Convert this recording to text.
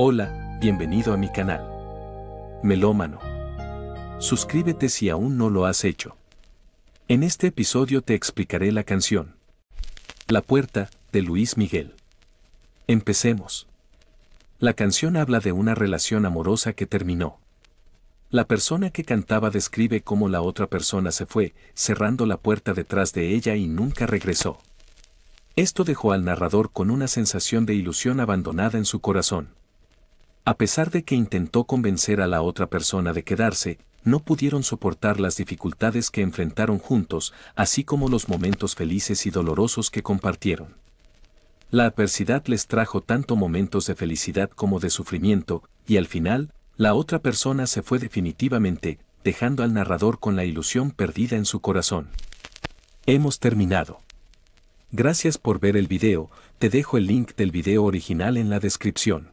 Hola, bienvenido a mi canal. Melómano. Suscríbete si aún no lo has hecho. En este episodio te explicaré la canción. La puerta, de Luis Miguel. Empecemos. La canción habla de una relación amorosa que terminó. La persona que cantaba describe cómo la otra persona se fue, cerrando la puerta detrás de ella y nunca regresó. Esto dejó al narrador con una sensación de ilusión abandonada en su corazón. A pesar de que intentó convencer a la otra persona de quedarse, no pudieron soportar las dificultades que enfrentaron juntos, así como los momentos felices y dolorosos que compartieron. La adversidad les trajo tanto momentos de felicidad como de sufrimiento, y al final, la otra persona se fue definitivamente, dejando al narrador con la ilusión perdida en su corazón. Hemos terminado. Gracias por ver el video, te dejo el link del video original en la descripción.